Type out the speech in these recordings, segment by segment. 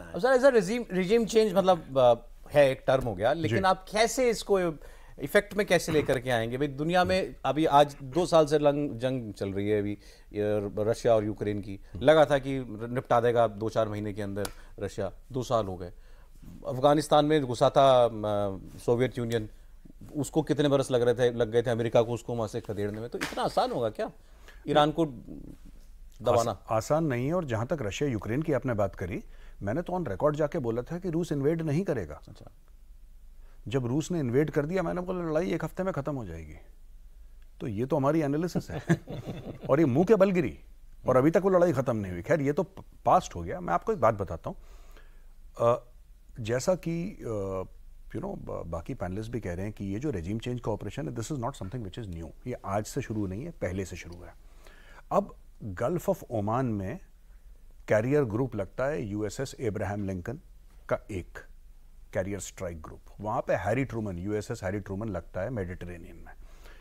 Sir as regime change मतलब है एक टर्म हो गया लेकिन आप कैसे इसको इफेक्ट में कैसे लेकर के आएंगे भाई दुनिया में अभी आज दो साल से लंग जंग चल रही है अभी रशिया और यूक्रेन की लगा था कि निपटा देगा दो चार महीने के अंदर रशिया दो साल हो गए अफगानिस्तान में घुसा था सोवियत यूनियन उसको कितने बरस लग रहे थे लग गए थे अमेरिका को उसको वहाँ से खदेड़ने में तो इतना आसान होगा क्या ईरान को दबाना आसान नहीं है और जहां तक रशिया यूक्रेन की आपने बात करी मैंने तो ऑन रिकॉर्ड जाके बोला था कि रूस इन्वेड नहीं करेगा अच्छा जब रूस ने इन्वेड कर दिया मैंने बोला लड़ाई एक हफ्ते में खत्म हो जाएगी तो ये तो हमारी एनालिसिस है और ये मुंह के बल गिरी और अभी तक वो लड़ाई खत्म नहीं हुई खैर ये तो पास्ट हो गया मैं आपको एक बात बताता हूँ जैसा कि यू नो बाकी पैनलिस्ट भी कह रहे हैं कि ये जो रेजिम चेंज का ऑपरेशन है this is not something which is new ये आज से शुरू नहीं है पहले से शुरू है अब गल्फ ऑफ ओमान में कैरियर ग्रुप लगता है यूएसएस एब्राहम लिंकन का एक कैरियर स्ट्राइक ग्रुप वहाँ पे Harry Truman USS Harry Truman लगता है मेडिटेरेनियन में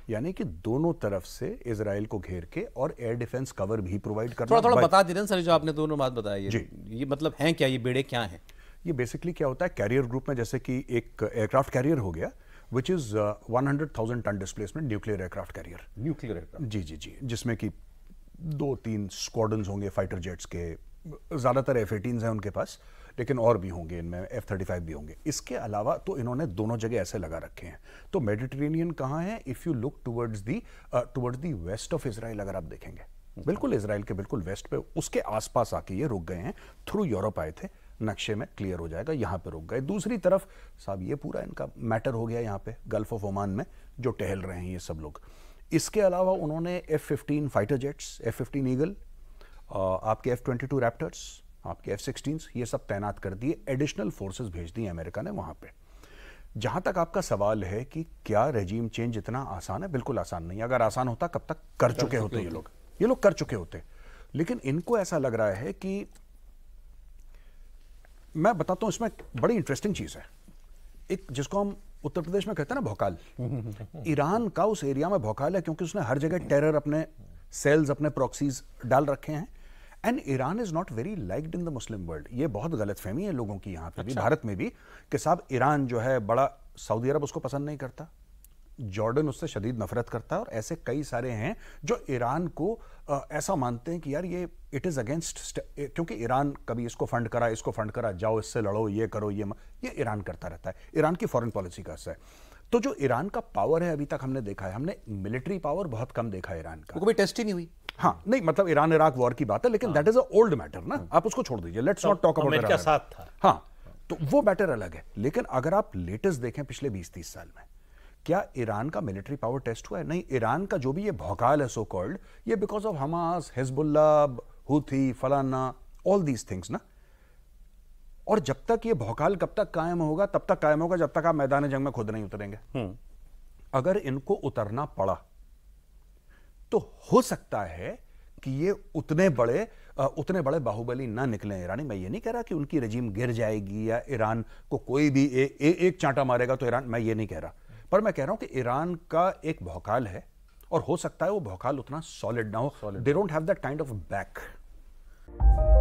यानी कि दोनों तरफ से इसराइल को घेर के और एयर डिफेंस कवर भी प्रोवाइड करना थोड़ा थोड़ा बता दे सर जो आपने दोनों बात बताई जी ये मतलब हैं क्या ये बेड़े क्या हैं ये बेसिकली क्या होता है कैरियर ग्रुप में जैसे कि एक एयरक्राफ्ट कैरियर हो गया which is one hundred thousand ton displacement nuclear aircraft carrier nuclear aircraft जी जी जी जिसमें कि दो तीन स्क्वाडन होंगे फाइटर जेट्स के ज़्यादातर एफ एटीन हैं उनके पास लेकिन और भी होंगे इनमें एफ थर्टी फाइव भी होंगे इसके अलावा तो इन्होंने दोनों जगह ऐसे लगा रखे हैं तो मेडिटेरेनियन कहाँ है if you look towards the towards the west of Israel अगर आप देखेंगे बिल्कुल इसराइल के बिल्कुल वेस्ट पे उसके आसपास आके ये रुक गए हैं थ्रू यूरोप आए थे नक्शे में क्लियर हो जाएगा यहाँ पे रुक गए दूसरी तरफ साहब ये पूरा इनका मैटर हो गया यहाँ पे गल्फ ऑफ ओमान में जो टहल रहे हैं ये सब लोग इसके अलावा उन्होंने F fifteen fighter jets F fifteen eagle आपके एफ ट्वेंटी टू रैप्टर्स आपके एफ सिक्सटीन ये सब तैनात कर दिए एडिशनल फोर्सेज भेज दी अमेरिका ने वहाँ पर जहाँ तक आपका सवाल है कि क्या रेजीम चेंज इतना आसान है बिल्कुल आसान नहीं अगर आसान होता कब तक कर, कर चुके होते ये लोग ये लोग कर चुके होते लेकिन इनको ऐसा लग रहा है कि मैं बताता हूं इसमें बड़ी इंटरेस्टिंग चीज़ है एक जिसको हम उत्तर प्रदेश में कहते हैं ना भोकाल ईरान का उस एरिया में भोकाल है क्योंकि उसने हर जगह टेरर अपने सेल्स अपने प्रॉक्सीज डाल रखे हैं and Iran is not very liked in the Muslim world ये बहुत गलत फहमी है लोगों की यहाँ पे अच्छा। भी भारत में भी कि साहब ईरान जो है बड़ा सऊदी अरब उसको पसंद नहीं करता जॉर्डन उससे शदीद नफरत करता है और ऐसे कई सारे हैं जो ईरान को ऐसा मानते हैं कि यार ये इट इज़ अगेंस्ट क्योंकि ईरान कभी इसको फंड करा इसको फंड करा जाओ इससे लड़ो ये करो ये म, ये ईरान करता रहता है ईरान की फॉरेन पॉलिसी का हिस्सा है तो जो ईरान का पावर है अभी तक हमने देखा है हमने मिलिट्री पावर बहुत कम देखा है ईरान का कभी टेस्ट ही नहीं हुई हाँ नहीं मतलब ईरान इराक वॉर की बात है लेकिन that is a old matter ना हाँ। आप उसको छोड़ दीजिए लेट्स नॉट टॉक अबाउट साथ था हाँ तो वो मैटर अलग है लेकिन अगर आप लेटेस्ट देखें पिछले बीस तीस साल में क्या ईरान का मिलिट्री पावर टेस्ट हुआ है नहीं ईरान का जो भी ये भौकाल है सो कॉल्ड ये because of Hamas Hezbollah Houthi फलाना ऑल दीज थिंग्स ना और जब तक ये भौकाल कब तक कायम होगा तब तक कायम होगा जब तक आप मैदान जंग में खुद नहीं उतरेंगे हम्म। अगर इनको उतरना पड़ा तो हो सकता है कि ये उतने बड़े उतने बड़े बाहुबली ना निकले ईरानी मैं ये नहीं कह रहा कि उनकी रजीम गिर जाएगी या ईरान को कोई भी ए, ए, एक चांटा मारेगा तो ईरान मैं ये नहीं कह रहा पर मैं कह रहा हूं कि ईरान का एक भौकाल है और हो सकता है वो भौकाल उतना सॉलिड ना हो they don't have that kind of back